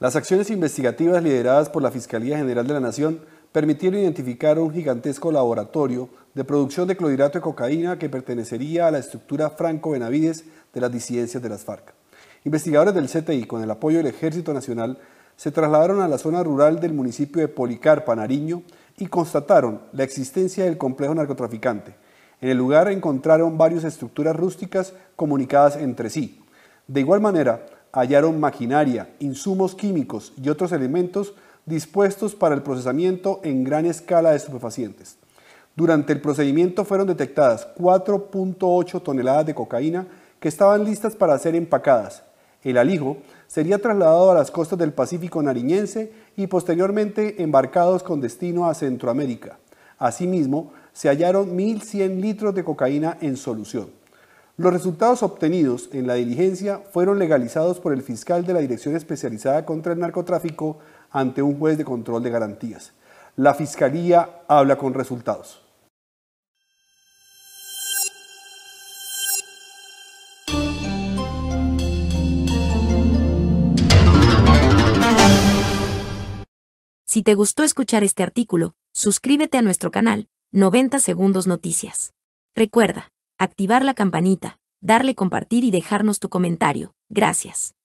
Las acciones investigativas lideradas por la Fiscalía General de la Nación permitieron identificar un gigantesco laboratorio de producción de clorhidrato de cocaína que pertenecería a la estructura Franco Benavides de las disidencias de las FARC. Investigadores del CTI, con el apoyo del Ejército Nacional, se trasladaron a la zona rural del municipio de Policarpa, Nariño, y constataron la existencia del complejo narcotraficante. En el lugar encontraron varias estructuras rústicas comunicadas entre sí. De igual manera, hallaron maquinaria, insumos químicos y otros elementos dispuestos para el procesamiento en gran escala de estupefacientes. Durante el procedimiento fueron detectadas 4.8 toneladas de cocaína que estaban listas para ser empacadas. El alijo sería trasladado a las costas del Pacífico nariñense y posteriormente embarcados con destino a Centroamérica. Asimismo, se hallaron 1.100 litros de cocaína en solución. Los resultados obtenidos en la diligencia fueron legalizados por el fiscal de la Dirección Especializada contra el Narcotráfico ante un juez de control de garantías. La Fiscalía habla con resultados. Si te gustó escuchar este artículo, suscríbete a nuestro canal, 90 Segundos Noticias. Recuerda, activar la campanita, darle compartir y dejarnos tu comentario. Gracias.